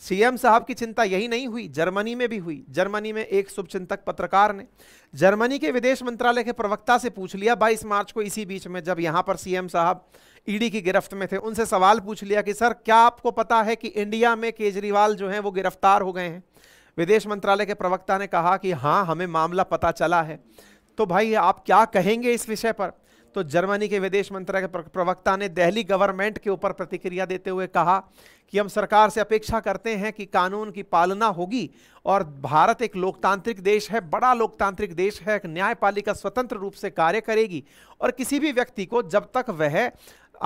CM साहब की चिंता यही नहीं हुई जर्मनी में भी हुई जर्मनी में एक शुभचिंतक पत्रकार ने जर्मनी के विदेश मंत्रालय के प्रवक्ता से पूछ लिया 22 मार्च को इसी बीच में जब यहां पर सीएम साहब ईडी की गिरफ्त में थे उनसे सवाल पूछ लिया कि सर क्या आपको पता है कि इंडिया में केजरीवाल जो हैं वो गिरफ्तार हो गए हैं विदेश मंत्रालय के प्रवक्ता ने कहा कि हाँ हमें मामला पता चला है तो भाई आप क्या कहेंगे इस विषय पर तो जर्मनी के विदेश मंत्रालय के प्रवक्ता ने दिल्ली गवर्नमेंट के ऊपर प्रतिक्रिया देते हुए कहा कि हम सरकार से अपेक्षा करते हैं कि कानून की पालना होगी और भारत एक लोकतांत्रिक देश है बड़ा लोकतांत्रिक देश है एक न्यायपालिका स्वतंत्र रूप से कार्य करेगी और किसी भी व्यक्ति को जब तक वह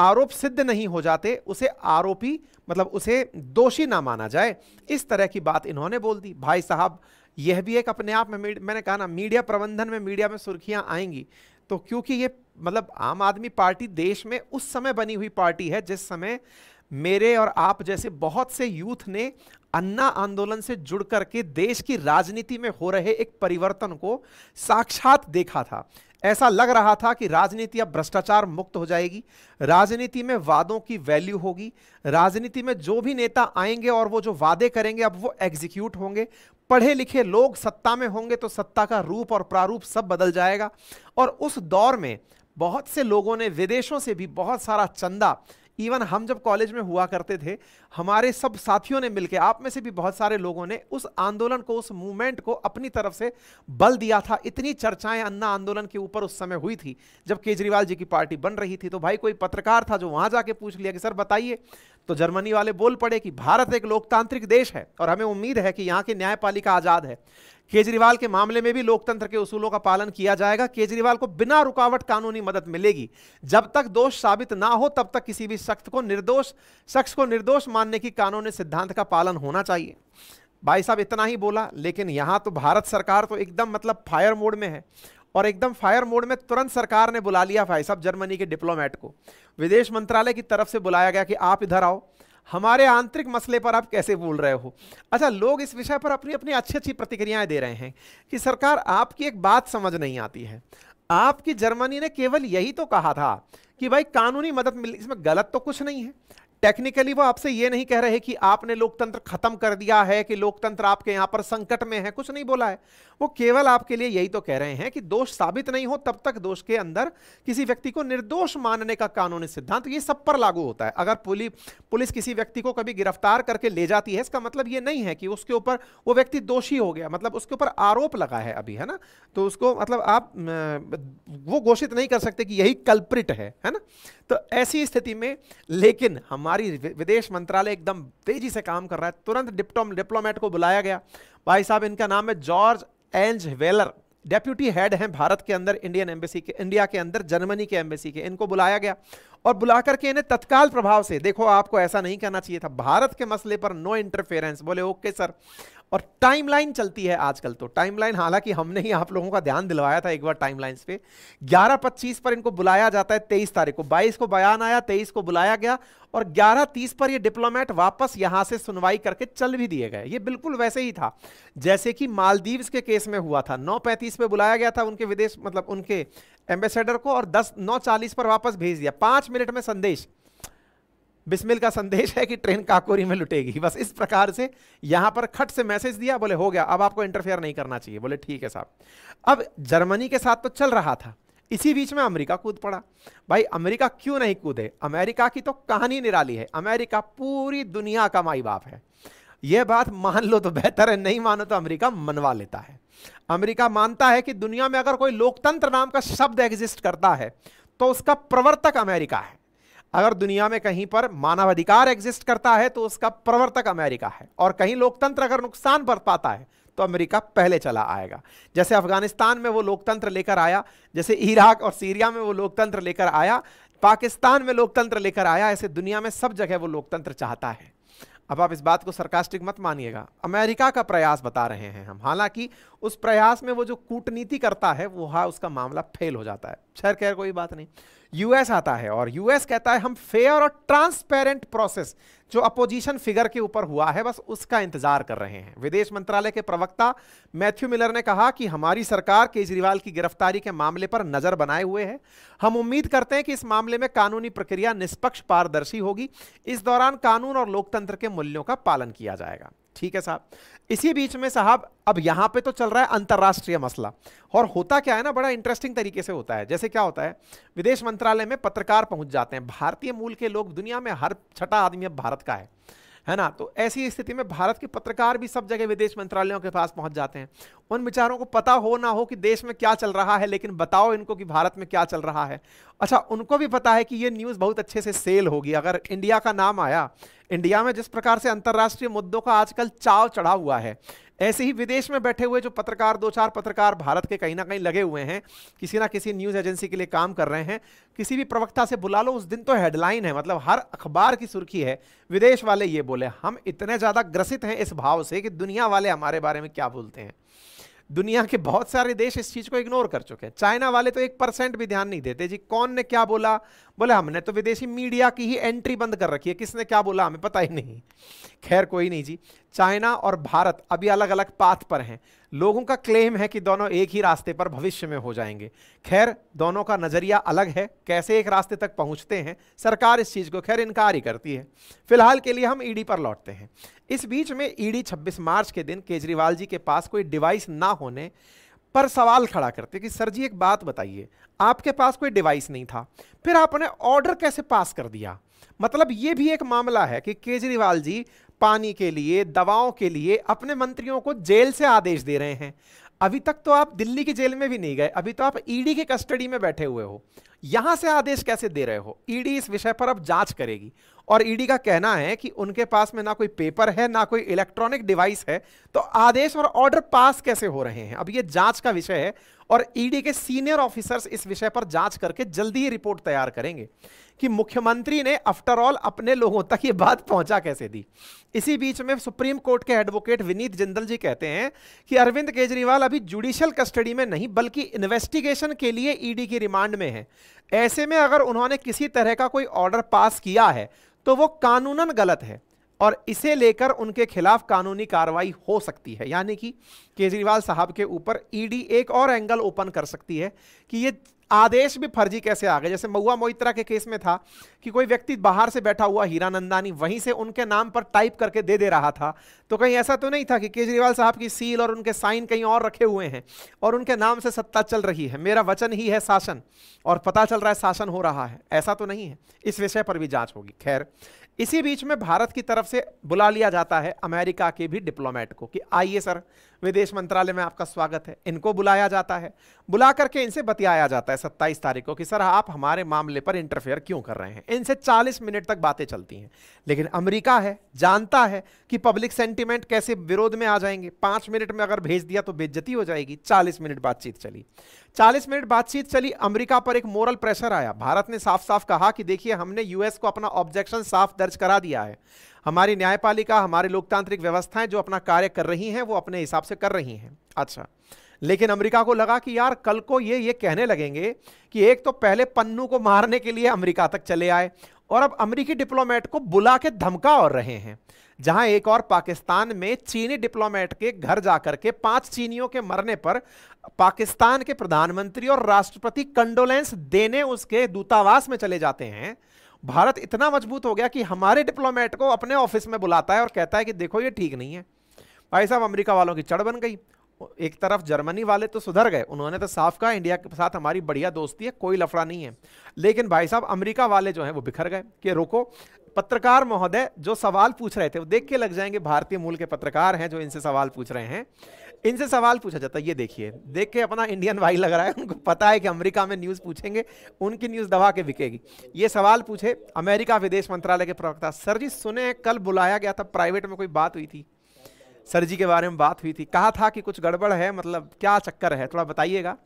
आरोप सिद्ध नहीं हो जाते उसे आरोपी मतलब उसे दोषी ना माना जाए इस तरह की बात इन्होंने बोल दी भाई साहब यह भी एक अपने आप में मैंने कहा ना मीडिया प्रबंधन में मीडिया में सुर्खियां आएंगी तो क्योंकि ये मतलब आम आदमी पार्टी देश में उस समय बनी हुई पार्टी है जिस समय मेरे और आप जैसे बहुत से यूथ ने अन्ना आंदोलन से जुड़ करके देश की राजनीति में हो रहे एक परिवर्तन को साक्षात देखा था ऐसा लग रहा था कि राजनीति अब भ्रष्टाचार मुक्त हो जाएगी राजनीति में वादों की वैल्यू होगी राजनीति में जो भी नेता आएंगे और वो जो वादे करेंगे अब वो एग्जीक्यूट होंगे पढ़े लिखे लोग सत्ता में होंगे तो सत्ता का रूप और प्रारूप सब बदल जाएगा और उस दौर में बहुत से लोगों ने विदेशों से भी बहुत सारा चंदा इवन हम जब कॉलेज में हुआ करते थे हमारे सब साथियों ने मिलकर आप में से भी बहुत सारे लोगों ने उस आंदोलन को उस मूवमेंट को अपनी तरफ से बल दिया था इतनी चर्चाएं अन्ना आंदोलन के ऊपर उस समय हुई थी जब केजरीवाल जी की पार्टी बन रही थी तो भाई कोई पत्रकार था जो वहां जाके पूछ लिया कि सर बताइए तो जर्मनी वाले बोल पड़े कि भारत एक लोकतांत्रिक देश है और हमें उम्मीद है कि यहाँ की न्यायपालिका आज़ाद है केजरीवाल के मामले में भी लोकतंत्र के उसूलों का पालन किया जाएगा केजरीवाल को बिना रुकावट कानूनी मदद मिलेगी जब तक दोष साबित ना हो तब तक किसी भी शख्स को निर्दोष शख्स को निर्दोष मानने की कानूनी सिद्धांत का पालन होना चाहिए भाई साहब इतना ही बोला लेकिन यहाँ तो भारत सरकार तो एकदम मतलब फायर मोड में है और एकदम फायर मोड में तुरंत सरकार ने बुला लिया भाई साहब जर्मनी के डिप्लोमेट को विदेश मंत्रालय की तरफ से बुलाया गया कि आप इधर आओ हमारे आंतरिक मसले पर आप कैसे बोल रहे हो अच्छा लोग इस विषय पर अपनी अपनी अच्छी अच्छी प्रतिक्रियाएं दे रहे हैं कि सरकार आपकी एक बात समझ नहीं आती है आपकी जर्मनी ने केवल यही तो कहा था कि भाई कानूनी मदद मिल इसमें गलत तो कुछ नहीं है टेक्निकली वो आपसे ये नहीं कह रहे कि आपने लोकतंत्र खत्म कर दिया है कि लोकतंत्र आपके यहां पर संकट में है कुछ नहीं बोला है वो केवल आपके लिए यही तो कह रहे हैं कि दोष साबित नहीं हो तब तक दोष के अंदर किसी व्यक्ति को निर्दोष मानने का कानूनी सिद्धांत तो ये सब पर लागू होता है अगर पुलिस पुलिस किसी व्यक्ति को कभी गिरफ्तार करके ले जाती है इसका मतलब ये नहीं है कि उसके ऊपर वो व्यक्ति दोषी हो गया मतलब उसके ऊपर आरोप लगा है अभी है ना तो उसको मतलब आप वो घोषित नहीं कर सकते कि यही कल्प्रिट है ना तो ऐसी स्थिति में लेकिन हम हमारी विदेश मंत्रालय एकदम तेजी से काम कर रहा है तुरंत डिप्लोमेट को बुलाया गया भाई साहब इनका नाम है जॉर्ज एंज वेलर डेप्यूटी हेड हैं भारत के अंदर इंडियन एम्बेसी के इंडिया के अंदर जर्मनी के एम्बेसी के इनको बुलाया गया और बुला करके इन्हें तत्काल प्रभाव से देखो आपको ऐसा नहीं करना चाहिए था भारत के मसले पर नो इंटरफेरेंस बोले ओके सर और टाइमलाइन चलती है आजकल तो टाइमलाइन हालांकि हमने ही आप लोगों का ध्यान दिलवाया था एक बार टाइमलाइंस पे 11:25 पर इनको बुलाया जाता है 23 तारीख को 22 को बयान आया 23 को बुलाया गया और 11:30 पर ये डिप्लोमेट वापस यहां से सुनवाई करके चल भी दिए गए ये बिल्कुल वैसे ही था जैसे कि मालदीव्स के केस में हुआ था नौ पे बुलाया गया था उनके विदेश मतलब उनके एम्बेसडर को और दस नौ चालीस पर वापस भेज दिया पांच मिनट में संदेश बिस्मिल का संदेश है कि ट्रेन काकोरी में लुटेगी बस इस प्रकार से यहां पर खट से मैसेज दिया बोले हो गया अब आपको इंटरफेयर नहीं करना चाहिए बोले ठीक है साहब अब जर्मनी के साथ तो चल रहा था इसी बीच में अमेरिका कूद पड़ा भाई अमेरिका क्यों नहीं कूदे अमेरिका की तो कहानी निराली है अमेरिका पूरी दुनिया का माई बाप है यह बात मान लो तो बेहतर है नहीं मानो तो अमेरिका मनवा लेता है अमेरिका मानता है कि दुनिया में अगर कोई लोकतंत्र नाम का शब्द एग्जिस्ट करता है तो उसका प्रवर्तक अमेरिका है अगर दुनिया में कहीं पर मानवाधिकार एग्जिस्ट करता है तो उसका प्रवर्तक अमेरिका है और कहीं लोकतंत्र अगर नुकसान बढ़ पाता है तो अमेरिका पहले चला आएगा जैसे अफगानिस्तान में वो लोकतंत्र लेकर आया जैसे इराक और सीरिया में वो लोकतंत्र लेकर आया पाकिस्तान में लोकतंत्र लेकर आया ऐसे दुनिया में सब जगह वो लोकतंत्र चाहता है अब आप इस बात को सरकास्टिक मत मानिएगा अमेरिका का प्रयास बता रहे हैं हम हालांकि उस प्रयास में वो जो कूटनीति करता है वो हा उसका मामला फेल हो जाता है खैर खैर कोई बात नहीं यूएस आता है और यूएस कहता है हम फेयर और ट्रांसपेरेंट प्रोसेस जो अपोजिशन फिगर के ऊपर हुआ है बस उसका इंतजार कर रहे हैं विदेश मंत्रालय के प्रवक्ता मैथ्यू मिलर ने कहा कि हमारी सरकार केजरीवाल की गिरफ्तारी के मामले पर नजर बनाए हुए है हम उम्मीद करते हैं कि इस मामले में कानूनी प्रक्रिया निष्पक्ष पारदर्शी होगी इस दौरान कानून और लोकतंत्र के मूल्यों का पालन किया जाएगा ठीक है साहब इसी बीच में साहब अब यहां पे तो चल रहा है अंतर्राष्ट्रीय मसला और होता क्या है ना बड़ा इंटरेस्टिंग तरीके से होता है जैसे क्या होता है विदेश मंत्रालय में पत्रकार पहुंच जाते हैं भारतीय मूल के लोग दुनिया में हर छठा आदमी अब भारत का है है ना तो ऐसी स्थिति में भारत के पत्रकार भी सब जगह विदेश मंत्रालयों के पास पहुंच जाते हैं उन विचारों को पता हो ना हो कि देश में क्या चल रहा है लेकिन बताओ इनको कि भारत में क्या चल रहा है अच्छा उनको भी पता है कि ये न्यूज़ बहुत अच्छे से सेल होगी अगर इंडिया का नाम आया इंडिया में जिस प्रकार से अंतर्राष्ट्रीय मुद्दों का आजकल चाव चढ़ा हुआ है ऐसे ही विदेश में बैठे हुए जो पत्रकार दो चार पत्रकार भारत के कहीं ना कहीं लगे हुए हैं किसी ना किसी न्यूज़ एजेंसी के लिए काम कर रहे हैं किसी भी प्रवक्ता से बुला लो उस दिन तो हेडलाइन है मतलब हर अखबार की सुर्खी है विदेश वाले ये बोले हम इतने ज़्यादा ग्रसित हैं इस भाव से कि दुनिया वाले हमारे बारे में क्या बोलते हैं दुनिया के बहुत सारे देश इस चीज़ को इग्नोर कर चुके हैं चाइना वाले तो एक परसेंट भी ध्यान नहीं देते जी कौन ने क्या बोला बोले हमने तो विदेशी मीडिया की ही एंट्री बंद कर रखी है किसने क्या बोला हमें पता ही नहीं खैर कोई नहीं जी चाइना और भारत अभी अलग अलग पाथ पर हैं लोगों का क्लेम है कि दोनों एक ही रास्ते पर भविष्य में हो जाएंगे खैर दोनों का नज़रिया अलग है कैसे एक रास्ते तक पहुंचते हैं सरकार इस चीज़ को खैर इनकार ही करती है फिलहाल के लिए हम ईडी पर लौटते हैं इस बीच में ईडी 26 मार्च के दिन केजरीवाल जी के पास कोई डिवाइस ना होने पर सवाल खड़ा करते कि सर जी एक बात बताइए आपके पास कोई डिवाइस नहीं था फिर आपने ऑर्डर कैसे पास कर दिया मतलब ये भी एक मामला है कि केजरीवाल जी पानी के लिए दवाओं के लिए अपने मंत्रियों को जेल से आदेश दे रहे हैं अभी तक तो आप दिल्ली की जेल में भी नहीं गए अभी तो आप ईडी के कस्टडी में बैठे हुए हो यहां से आदेश कैसे दे रहे हो ईडी इस विषय पर अब जांच करेगी और ईडी का कहना है कि उनके पास में ना कोई पेपर है ना कोई इलेक्ट्रॉनिक डिवाइस है तो आदेश और ऑर्डर पास कैसे हो रहे हैं अब ये जांच का विषय है और ईडी e के सीनियर ऑफिसर्स इस विषय पर जांच करके जल्दी ही रिपोर्ट तैयार करेंगे कि मुख्यमंत्री ने आफ्टर ऑल अपने लोगों तक ये बात पहुंचा कैसे दी इसी बीच में सुप्रीम कोर्ट के एडवोकेट विनीत जिंदल जी कहते हैं कि अरविंद केजरीवाल अभी जुडिशियल कस्टडी में नहीं बल्कि इन्वेस्टिगेशन के लिए ईडी e की रिमांड में है ऐसे में अगर उन्होंने किसी तरह का कोई ऑर्डर पास किया है तो वो कानूनन गलत है और इसे लेकर उनके खिलाफ कानूनी कार्रवाई हो सकती है यानी कि केजरीवाल साहब के ऊपर ईडी e एक और एंगल ओपन कर सकती है कि ये आदेश भी फर्जी कैसे आ गए जैसे महुआ मोहित्रा के केस में था कि कोई व्यक्ति बाहर से बैठा हुआ हीरा नंदानी वहीं से उनके नाम पर टाइप करके दे दे रहा था तो कहीं ऐसा तो नहीं था कि केजरीवाल साहब की सील और उनके साइन कहीं और रखे हुए हैं और उनके नाम से सत्ता चल रही है मेरा वचन ही है शासन और पता चल रहा है शासन हो रहा है ऐसा तो नहीं है इस विषय पर भी जाँच होगी खैर इसी बीच में भारत की तरफ से बुला लिया जाता है अमेरिका के भी डिप्लोमेट को कि आइए सर विदेश मंत्रालय में आपका स्वागत है इनको बुलाया जाता है बुला करके इनसे बतियाया जाता है सत्ताईस तारीख को कि सर आप हमारे मामले पर इंटरफेयर क्यों कर रहे हैं इनसे चालीस मिनट तक बातें चलती हैं लेकिन अमरीका है जानता है कि पब्लिक सेंटिमेंट कैसे विरोध में आ जाएंगे पांच मिनट में अगर भेज दिया तो बेज्जती हो जाएगी चालीस मिनट बातचीत चली चालीस मिनट बातचीत चली अमरीका पर एक मोरल प्रेशर आया भारत ने साफ साफ कहा कि देखिए हमने यूएस को अपना ऑब्जेक्शन साफ दर्ज करा दिया है हमारी न्यायपालिका हमारी लोकतांत्रिक व्यवस्थाएं जो अपना कार्य कर रही हैं वो अपने हिसाब से कर रही हैं अच्छा लेकिन अमेरिका को लगा कि यार कल को ये ये कहने लगेंगे कि एक तो पहले पन्नू को मारने के लिए अमेरिका तक चले आए और अब अमेरिकी डिप्लोमेट को बुला के धमका और रहे हैं जहां एक और पाकिस्तान में चीनी डिप्लोमेट के घर जाकर के पांच चीनियों के मरने पर पाकिस्तान के प्रधानमंत्री और राष्ट्रपति कंडोलेंस देने उसके दूतावास में चले जाते हैं भारत इतना मजबूत हो गया कि हमारे डिप्लोमेट को अपने ऑफिस में बुलाता है और कहता है कि देखो ये ठीक नहीं है भाई साहब अमेरिका वालों की चढ़ बन गई एक तरफ जर्मनी वाले तो सुधर गए उन्होंने तो साफ कहा इंडिया के साथ हमारी बढ़िया दोस्ती है कोई लफड़ा नहीं है लेकिन भाई साहब अमेरिका वाले जो हैं वो बिखर गए कि रोको पत्रकार महोदय जो सवाल पूछ रहे थे वो देख के लग जाएंगे भारतीय मूल के पत्रकार हैं जो इनसे सवाल पूछ रहे हैं इनसे सवाल पूछा जाता है ये देखिए देख के अपना इंडियन भाई लग रहा है उनको पता है कि अमेरिका में न्यूज़ पूछेंगे उनकी न्यूज़ दबा के बिकेगी ये सवाल पूछे अमेरिका विदेश मंत्रालय के प्रवक्ता सर जी सुने कल बुलाया गया था प्राइवेट में कोई बात हुई थी सर जी के बारे में बात हुई थी कहा था कि कुछ गड़बड़ है मतलब क्या चक्कर है थोड़ा बताइएगा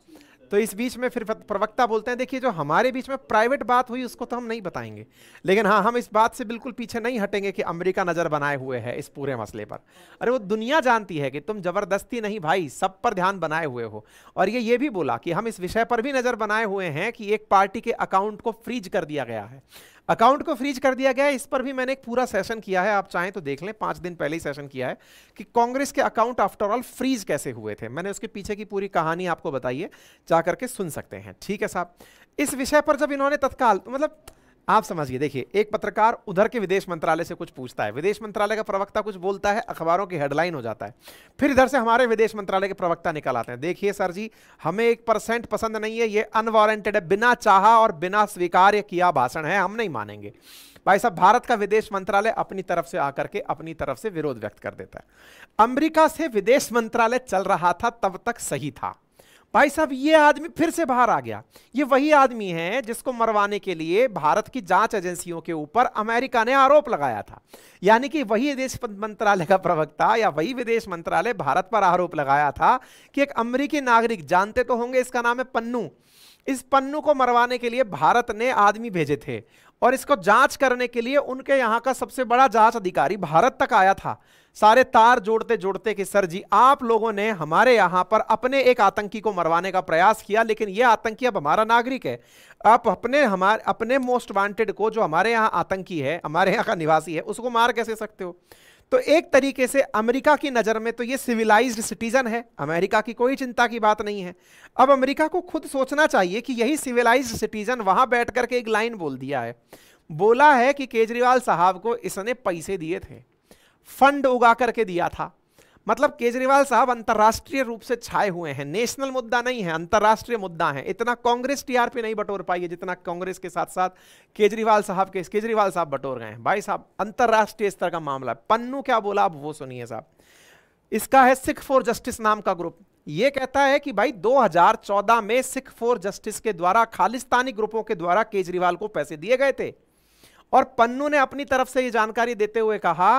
तो इस बीच में फिर प्रवक्ता बोलते हैं देखिए जो हमारे बीच में प्राइवेट बात हुई उसको तो हम नहीं बताएंगे लेकिन हाँ हम इस बात से बिल्कुल पीछे नहीं हटेंगे कि अमेरिका नज़र बनाए हुए है इस पूरे मसले पर अरे वो दुनिया जानती है कि तुम जबरदस्ती नहीं भाई सब पर ध्यान बनाए हुए हो और ये ये भी बोला कि हम इस विषय पर भी नज़र बनाए हुए हैं कि एक पार्टी के अकाउंट को फ्रीज कर दिया गया है अकाउंट को फ्रीज कर दिया गया है इस पर भी मैंने एक पूरा सेशन किया है आप चाहें तो देख लें पांच दिन पहले ही सेशन किया है कि कांग्रेस के अकाउंट आफ्टर ऑल फ्रीज कैसे हुए थे मैंने उसके पीछे की पूरी कहानी आपको बताइए जा करके सुन सकते हैं ठीक है साहब इस विषय पर जब इन्होंने तत्काल मतलब आप समझिए देखिए एक पत्रकार उधर के विदेश मंत्रालय से कुछ पूछता है विदेश मंत्रालय का प्रवक्ता कुछ बोलता है अखबारों की हेडलाइन हो जाता है फिर इधर से हमारे विदेश मंत्रालय के प्रवक्ता निकल आते हैं देखिए सर जी हमें एक परसेंट पसंद नहीं है ये अनवारंटेड है बिना चाहा और बिना स्वीकार्य किया भाषण है हम नहीं मानेंगे भाई साहब भारत का विदेश मंत्रालय अपनी तरफ से आकर के अपनी तरफ से विरोध व्यक्त कर देता है अमरीका से विदेश मंत्रालय चल रहा था तब तक सही था भाई साहब ये आदमी फिर से बाहर आ गया ये वही आदमी है जिसको मरवाने के लिए भारत की जांच एजेंसियों के ऊपर अमेरिका ने आरोप लगाया था यानी कि वही विदेश मंत्रालय का प्रवक्ता या वही विदेश मंत्रालय भारत पर आरोप लगाया था कि एक अमरीकी नागरिक जानते तो होंगे इसका नाम है पन्नू इस पन्नू को मरवाने के लिए भारत ने आदमी भेजे थे और इसको जांच करने के लिए उनके यहाँ का सबसे बड़ा जांच अधिकारी भारत तक आया था सारे तार जोड़ते जोड़ते कि सर जी आप लोगों ने हमारे यहां पर अपने एक आतंकी को मरवाने का प्रयास किया लेकिन यह आतंकी अब हमारा नागरिक है आप अपने हमारे अपने मोस्ट वांटेड को जो हमारे यहाँ आतंकी है हमारे यहाँ का निवासी है उसको मार कैसे सकते हो तो एक तरीके से अमेरिका की नज़र में तो ये सिविलाइज्ड सिटीजन है अमेरिका की कोई चिंता की बात नहीं है अब अमेरिका को खुद सोचना चाहिए कि यही सिविलाइज्ड सिटीजन वहां बैठ करके एक लाइन बोल दिया है बोला है कि केजरीवाल साहब को इसने पैसे दिए थे फंड उगा करके दिया था मतलब केजरीवाल साहब अंतर्राष्ट्रीय रूप से छाए हुए हैं नेशनल मुद्दा नहीं है अंतर्राष्ट्रीय मुद्दा है इतना कांग्रेस टीआरपी नहीं बटोर पाई है जितना कांग्रेस के साथ साथ केजरीवाल साहब के केजरीवाल साहब बटोर गए हैं भाई साहब अंतर्राष्ट्रीय स्तर का मामला है पन्नू क्या बोला आप वो सुनिए साहब इसका है सिख फॉर जस्टिस नाम का ग्रुप ये कहता है कि भाई 2014 में सिख फॉर जस्टिस के द्वारा खालिस्तानी ग्रुपों के द्वारा केजरीवाल को पैसे दिए गए थे और पन्नू ने अपनी तरफ से ये जानकारी देते हुए कहा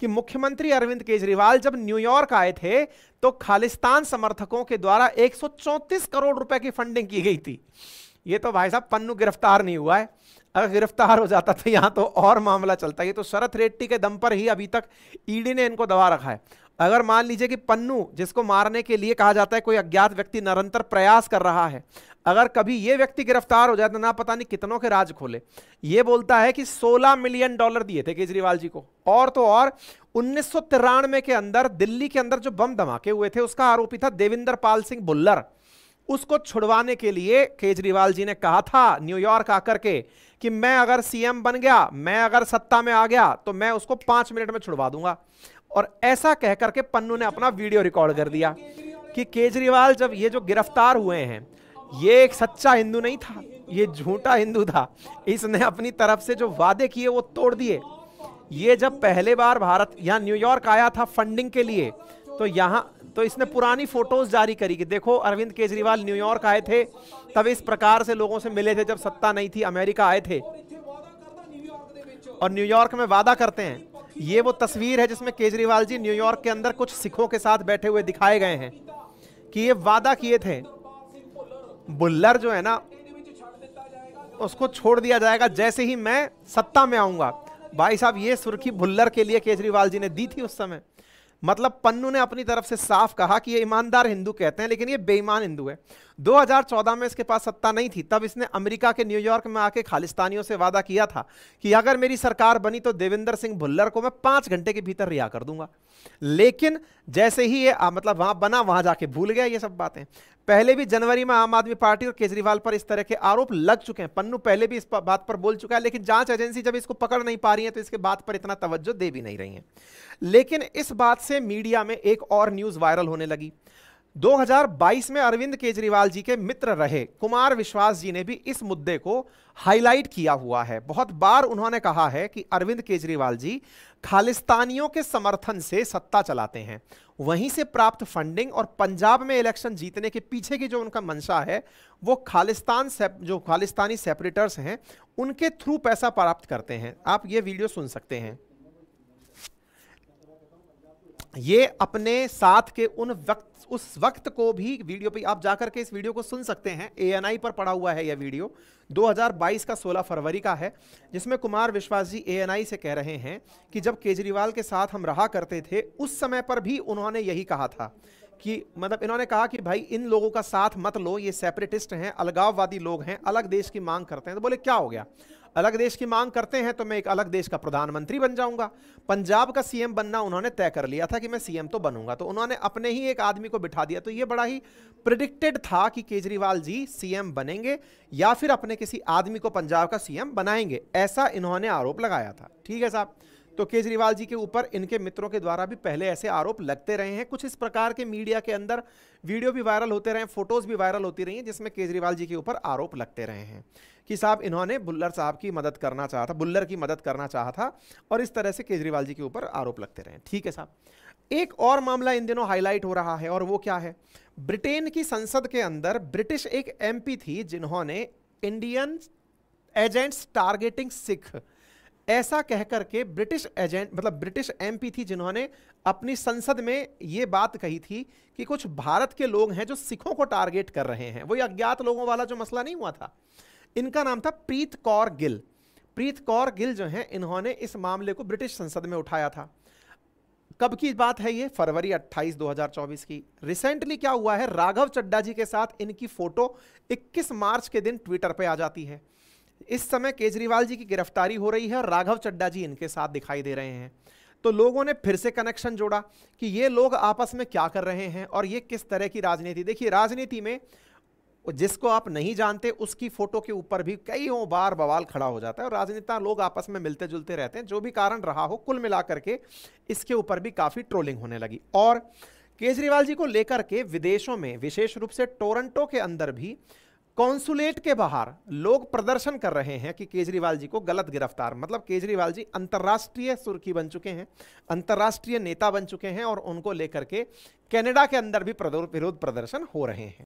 कि मुख्यमंत्री अरविंद केजरीवाल जब न्यूयॉर्क आए थे तो खालिस्तान समर्थकों के द्वारा एक करोड़ रुपए की फंडिंग की गई थी ये तो भाई साहब पन्नू गिरफ्तार नहीं हुआ है अगर गिरफ्तार हो जाता तो यहां तो और मामला चलता है ये तो शरत रेड्डी के दम पर ही अभी तक ईडी ने इनको दबा रखा है अगर मान लीजिए कि पन्नू जिसको मारने के लिए कहा जाता है कोई अज्ञात व्यक्ति निरंतर प्रयास कर रहा है अगर कभी ये व्यक्ति गिरफ्तार हो जाए तो ना पता नहीं कितनों के राज खोले ये बोलता है कि 16 मिलियन डॉलर दिए थे केजरीवाल जी को और तो और उन्नीस के अंदर दिल्ली के अंदर जो बम धमाके हुए थे उसका आरोपी था देविंदर पाल सिंह बुल्लर उसको छुड़वाने के लिए केजरीवाल जी ने कहा था न्यूयॉर्क आकर के कि मैं अगर सीएम बन गया मैं अगर सत्ता में आ गया तो मैं उसको पांच मिनट में छुड़वा दूंगा और ऐसा कह करके पन्नू ने अपना वीडियो रिकॉर्ड कर दिया कि केजरीवाल जब ये जो गिरफ्तार हुए हैं ये एक सच्चा हिंदू नहीं था ये झूठा हिंदू था इसने अपनी तरफ से जो वादे किए वो तोड़ दिए ये जब पहले बार भारत यहाँ न्यूयॉर्क आया था फंडिंग के लिए तो यहाँ तो इसने पुरानी फोटोज जारी करी कि देखो अरविंद केजरीवाल न्यूयॉर्क आए थे तब इस प्रकार से लोगों से मिले थे जब सत्ता नहीं थी अमेरिका आए थे और न्यूयॉर्क में वादा करते हैं ये वो तस्वीर है जिसमें केजरीवाल जी न्यूयॉर्क के अंदर कुछ सिखों के साथ बैठे हुए दिखाए गए हैं कि ये वादा किए थे बुल्लर जो है ना उसको छोड़ दिया जाएगा जैसे ही मैं सत्ता में आऊंगा भाई साहब ये सुर्खी भुल्लर के लिए केजरीवाल जी ने दी थी उस समय मतलब पन्नू ने अपनी तरफ से साफ कहा कि ये ईमानदार हिंदू कहते हैं लेकिन ये बेईमान हिंदू है 2014 में इसके पास सत्ता नहीं थी तब इसने अमेरिका के न्यूयॉर्क में आके खालिस्तानियों से वादा किया था कि अगर मेरी सरकार बनी तो देवेंद्र सिंह भुल्लर को मैं पांच घंटे के भीतर रिहा कर दूंगा लेकिन जैसे ही ये आ, मतलब वहां बना वहां जाके भूल गया ये सब बातें पहले भी जनवरी में आम आदमी पार्टी और केजरीवाल पर इस तरह के आरोप लग चुके हैं पन्नू पहले भी इस बात पर बोल चुका है लेकिन जांच एजेंसी जब इसको पकड़ नहीं पा रही है तो इसके बात पर इतना तवज्जो दे भी नहीं रही है लेकिन इस बात से मीडिया में एक और न्यूज वायरल होने लगी 2022 में अरविंद केजरीवाल जी के मित्र रहे कुमार विश्वास जी ने भी इस मुद्दे को हाईलाइट किया हुआ है बहुत बार उन्होंने कहा है कि अरविंद केजरीवाल जी खालिस्तानियों के समर्थन से सत्ता चलाते हैं वहीं से प्राप्त फंडिंग और पंजाब में इलेक्शन जीतने के पीछे की जो उनका मंशा है वो खालिस्तान सेप, जो खालिस्तानी सेपरेटर्स हैं उनके थ्रू पैसा प्राप्त करते हैं आप ये वीडियो सुन सकते हैं ये अपने साथ के उन वक्त उस वक्त को भी वीडियो पे आप जाकर के इस वीडियो को सुन सकते हैं एएनआई पर पड़ा हुआ है यह वीडियो 2022 का 16 फरवरी का है जिसमें कुमार विश्वास जी आई से कह रहे हैं कि जब केजरीवाल के साथ हम रहा करते थे उस समय पर भी उन्होंने यही कहा था कि मतलब इन्होंने कहा कि भाई इन लोगों का साथ मत लो ये सेपरेटिस्ट हैं अलगाववादी लोग हैं अलग देश की मांग करते हैं तो बोले क्या हो गया अलग देश की मांग करते हैं तो मैं एक अलग देश का प्रधानमंत्री बन जाऊंगा पंजाब का सीएम बनना उन्होंने तय कर लिया था कि मैं सीएम तो बनूंगा तो उन्होंने अपने ही एक आदमी को बिठा दिया तो ये बड़ा ही प्रिडिक्टेड था कि केजरीवाल जी सीएम बनेंगे या फिर अपने किसी आदमी को पंजाब का सीएम बनाएंगे ऐसा इन्होंने आरोप लगाया था ठीक है साहब तो केजरीवाल जी के ऊपर इनके मित्रों के द्वारा भी पहले ऐसे आरोप लगते रहे हैं कुछ इस प्रकार के मीडिया के अंदर वीडियो भी वायरल होते रहे फोटोज भी वायरल होती रही हैं जिसमें केजरीवाल जी के ऊपर आरोप लगते रहे हैं कि साहब इन्होंने बुल्लर साहब की मदद करना चाहा था बुल्लर की मदद करना चाहा था और इस तरह से केजरीवाल जी के ऊपर आरोप लगते रहे ठीक है साहब एक और मामला इन दिनों हाईलाइट हो रहा है और वो क्या है ब्रिटेन की संसद के अंदर ब्रिटिश एक एमपी थी जिन्होंने इंडियन एजेंट्स टारगेटिंग सिख ऐसा कह करके ब्रिटिश एजेंट मतलब ब्रिटिश एमपी थी जिन्होंने अपनी संसद में ये बात कही थी कि कुछ भारत के लोग हैं जो सिखों को टारगेट कर रहे हैं वही अज्ञात लोगों वाला जो मसला नहीं हुआ था इनका नाम था प्रीत कौर गिल प्रीत कौर गिल जो हैं इन्होंने इस मामले को ब्रिटिश संसद में उठाया था कब की बात है ये फरवरी 28 2024 की रिसेंटली क्या हुआ है राघव चड्डा जी के साथ इनकी फोटो 21 मार्च के दिन ट्विटर पे आ जाती है इस समय केजरीवाल जी की गिरफ्तारी हो रही है और राघव चड्डा जी इनके साथ दिखाई दे रहे हैं तो लोगों ने फिर से कनेक्शन जोड़ा कि ये लोग आपस में क्या कर रहे हैं और ये किस तरह की राजनीति देखिए राजनीति में जिसको आप नहीं जानते उसकी फोटो के ऊपर भी कई बार बवाल खड़ा हो जाता है और राजनेता लोग आपस में मिलते जुलते रहते हैं जो भी कारण रहा हो कुल मिलाकर के इसके ऊपर भी काफ़ी ट्रोलिंग होने लगी और केजरीवाल जी को लेकर के विदेशों में विशेष रूप से टोरंटो के अंदर भी कॉन्सुलेट के बाहर लोग प्रदर्शन कर रहे हैं कि केजरीवाल जी को गलत गिरफ्तार मतलब केजरीवाल जी अंतर्राष्ट्रीय सुर्खी बन चुके हैं अंतर्राष्ट्रीय नेता बन चुके हैं और उनको लेकर के कनाडा के अंदर भी विरोध प्रदर्शन हो रहे हैं